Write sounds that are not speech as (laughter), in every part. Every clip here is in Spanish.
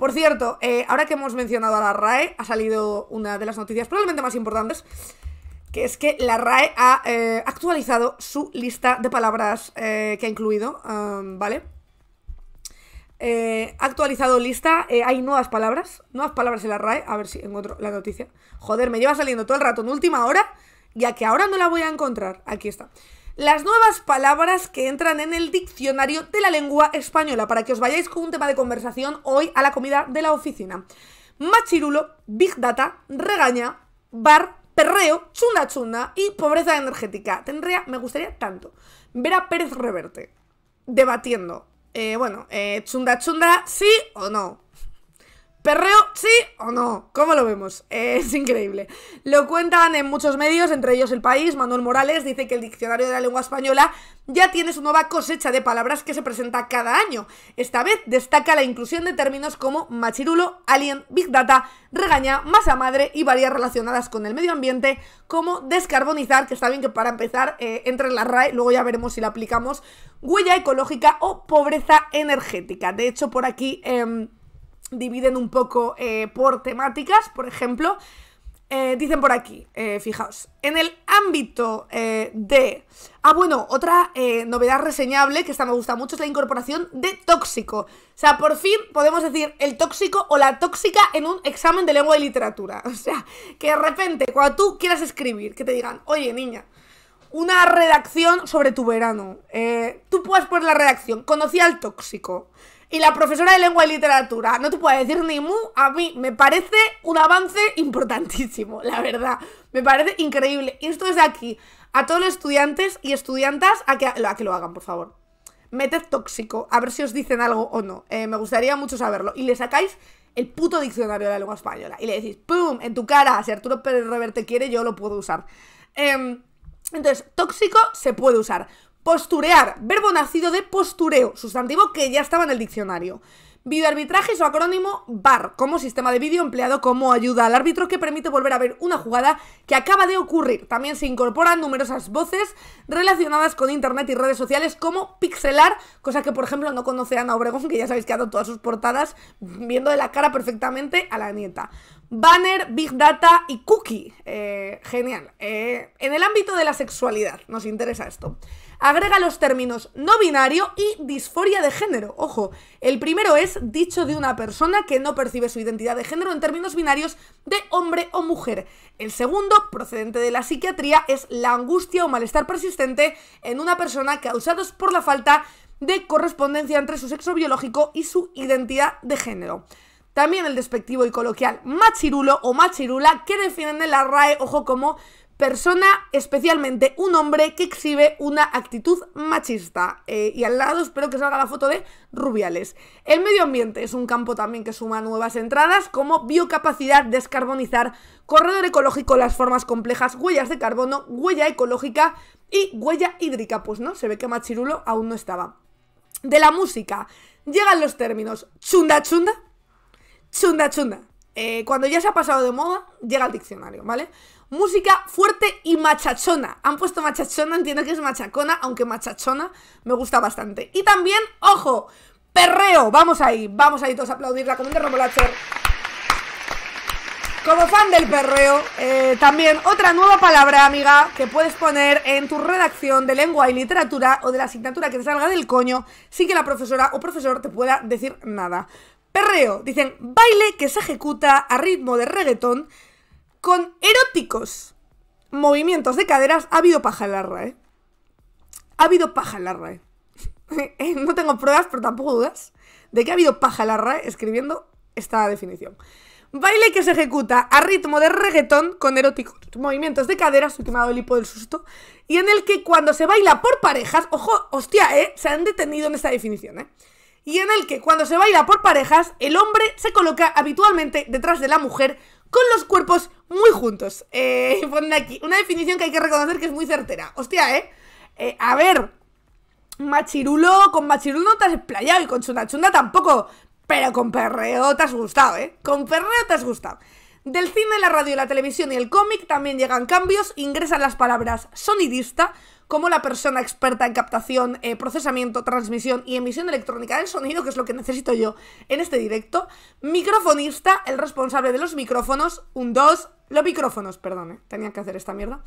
Por cierto, eh, ahora que hemos mencionado a la RAE, ha salido una de las noticias probablemente más importantes, que es que la RAE ha eh, actualizado su lista de palabras eh, que ha incluido, um, ¿vale? Eh, actualizado lista, hay nuevas palabras, nuevas palabras en la RAE, a ver si encuentro la noticia. Joder, me lleva saliendo todo el rato en última hora, ya que ahora no la voy a encontrar. Aquí está las nuevas palabras que entran en el diccionario de la lengua española, para que os vayáis con un tema de conversación hoy a la comida de la oficina. Machirulo, Big Data, regaña, bar, perreo, chunda chunda y pobreza energética. Tendría, me gustaría tanto ver a Pérez Reverte debatiendo, eh, bueno, eh, chunda chunda, sí o no. ¿Perreo sí o no? ¿Cómo lo vemos? (laughs) es increíble. Lo cuentan en muchos medios, entre ellos El País. Manuel Morales dice que el diccionario de la lengua española ya tiene su nueva cosecha de palabras que se presenta cada año. Esta vez destaca la inclusión de términos como machirulo, alien, big data, regaña, masa madre y varias relacionadas con el medio ambiente, como descarbonizar, que está bien que para empezar eh, entre en la RAE, luego ya veremos si la aplicamos, huella ecológica o pobreza energética. De hecho, por aquí... Em, dividen un poco eh, por temáticas, por ejemplo, eh, dicen por aquí, eh, fijaos, en el ámbito de... Ah, bueno, otra novedad reseñable que esta me gusta mucho es la incorporación de tóxico. O sea, por fin podemos decir el tóxico o la tóxica en un examen de lengua y literatura. (laughs) O sea, que de repente, cuando tú quieras escribir, que te digan, oye, niña, una redacción sobre tu verano. tú puedes poner la redacción, conocí al tóxico y la profesora de lengua y literatura no te puede decir ni mu, a mí me parece un avance importantísimo, la verdad. Me parece increíble. Y esto es aquí, a todos los estudiantes y estudiantas, a que, que lo hagan, por favor. Meted tóxico, a ver si os dicen algo o no. Eh, me gustaría mucho saberlo. Y le sacáis el puto diccionario de la lengua española y le decís, ¡pum! En tu cara, si Arturo Pérez Reverte quiere, yo lo puedo usar. Em, entonces, tóxico se puede usar. Posturear, verbo nacido de postureo, sustantivo que ya estaba en el diccionario. Videoarbitraje, su acrónimo VAR, como sistema de vídeo empleado como ayuda al árbitro que permite volver a ver una jugada que acaba de ocurrir. También se incorporan numerosas voces relacionadas con internet y redes sociales como pixelar, cosa que por ejemplo no conoce Ana Obregón, que ya sabéis que ha dado todas sus portadas viendo de la cara perfectamente a la nieta. Banner, Big Data y Cookie. Eh, genial. Eh, en el ámbito de la sexualidad, nos interesa esto. Agrega los términos no binario y disforia de género. Ojo, el primero es dicho de una persona que no percibe su identidad de género en términos binarios de hombre o mujer. El segundo, procedente de la psiquiatría, es la angustia o malestar persistente en una persona causados por la falta de correspondencia entre su sexo biológico y su identidad de género. También el despectivo y coloquial machirulo o machirula que definen en la RAE, ojo, como persona, especialmente un hombre que exhibe una actitud machista. Eh, y al lado espero que salga la foto de Rubiales. El medio ambiente es un campo también que suma nuevas entradas como biocapacidad, descarbonizar, corredor ecológico, las formas complejas, huellas de carbono, huella ecológica y huella hídrica. Pues no, se ve que Machirulo aún no estaba. De la música llegan los términos chunda chunda, chunda chunda. Eh, cuando ya se ha pasado de moda, llega al diccionario, ¿vale? Música fuerte y machachona. Han puesto machachona, entiendo que es machacona, aunque machachona me gusta bastante. Y también, ojo, perreo. Vamos ahí, vamos ahí todos a aplaudirla como un remolacher. Como fan del perreo, eh, también otra nueva palabra, amiga, que puedes poner en tu redacción de lengua y literatura o de la asignatura que te salga del coño sin que la profesora o profesor te pueda decir nada. Perreo, dicen, baile que se ejecuta a ritmo de reggaetón con eróticos movimientos de caderas. Ha habido paja en la RAE. Ha habido paja en la RAE. (laughs) Eh, no tengo pruebas, pero tampoco dudas de que ha habido paja en la RAE escribiendo esta definición. Baile que se ejecuta a ritmo de reggaetón con eróticos movimientos de caderas, ultimado el hipo del susto, y en el que cuando se baila por parejas, ojo, hostia, eh, se han detenido en esta definición, eh y en el que cuando se baila por parejas, el hombre se coloca habitualmente detrás de la mujer con los cuerpos muy juntos. Eh, (laughs) ponen aquí una definición que hay que reconocer que es muy certera. Hostia, ¿eh? eh a ver, machirulo, con machirulo no te has explayado y con chunda chunda tampoco, pero con perreo te has gustado, ¿eh? Con perreo te has gustado. Del cine, la radio, la televisión y el cómic también llegan cambios, ingresan las palabras sonidista, como la persona experta en captación, eh, procesamiento, transmisión y emisión electrónica del sonido, que es lo que necesito yo en este directo, microfonista, el responsable de los micrófonos, un dos, los micrófonos, perdone, tenía que hacer esta mierda,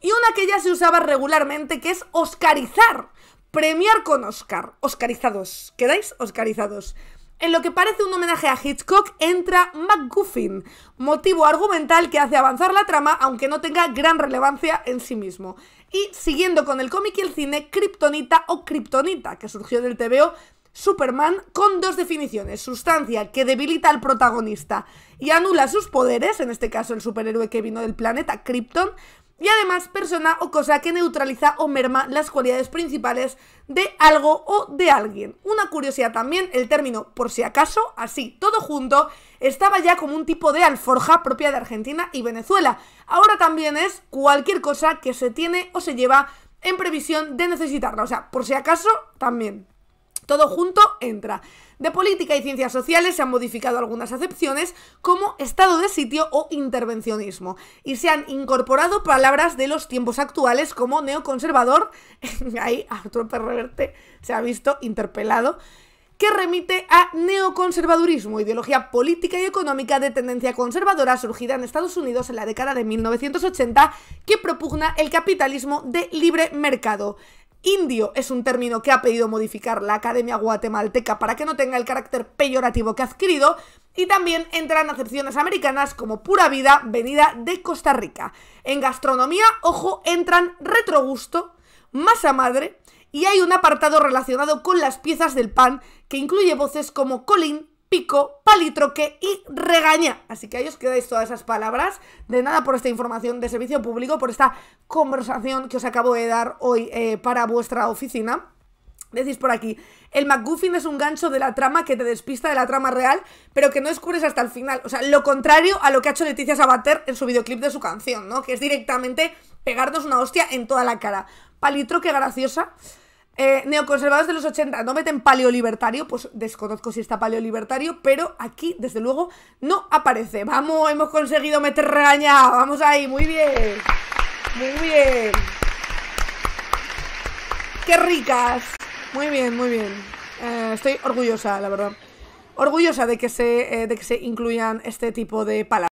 y una que ya se usaba regularmente, que es oscarizar, premiar con Oscar, oscarizados, ¿quedáis? Oscarizados. En lo que parece un homenaje a Hitchcock entra MacGuffin, motivo argumental que hace avanzar la trama aunque no tenga gran relevancia en sí mismo. Y siguiendo con el cómic y el cine, Kryptonita o Kryptonita, que surgió del TVO Superman con dos definiciones, sustancia que debilita al protagonista y anula sus poderes, en este caso el superhéroe que vino del planeta Krypton, y además persona o cosa que neutraliza o merma las cualidades principales de algo o de alguien. Una curiosidad también, el término por si acaso, así todo junto, estaba ya como un tipo de alforja propia de Argentina y Venezuela. Ahora también es cualquier cosa que se tiene o se lleva en previsión de necesitarla, o sea, por si acaso también. Todo junto entra. De política y ciencias sociales se han modificado algunas acepciones como estado de sitio o intervencionismo y se han incorporado palabras de los tiempos actuales como neoconservador, (laughs) ahí otro Perreverte se ha visto interpelado, que remite a neoconservadurismo, ideología política y económica de tendencia conservadora surgida en Estados Unidos en la década de 1980 que propugna el capitalismo de libre mercado. Indio es un término que ha pedido modificar la Academia Guatemalteca para que no tenga el carácter peyorativo que ha adquirido y también entran acepciones americanas como pura vida venida de Costa Rica. En gastronomía, ojo, entran retrogusto, masa madre y hay un apartado relacionado con las piezas del pan que incluye voces como Colin, pico, palitroque y regaña. Así que ahí os quedáis todas esas palabras. De nada por esta información de servicio público, por esta conversación que os acabo de dar hoy eh, para vuestra oficina. Decís por aquí, el McGuffin es un gancho de la trama que te despista de la trama real, pero que no descubres hasta el final. O sea, lo contrario a lo que ha hecho Leticia Sabater en su videoclip de su canción, ¿no? Que es directamente pegarnos una hostia en toda la cara. Palitroque graciosa. Eh, Neoconservados de los 80 no meten paleolibertario, pues desconozco si está paleolibertario, pero aquí, desde luego, no aparece. Vamos, hemos conseguido meter regaña, vamos ahí, muy bien, muy bien. ¡Qué ricas! Muy bien, muy bien. Eh, estoy orgullosa, la verdad. Orgullosa de que se, eh, de que se incluyan este tipo de palabras.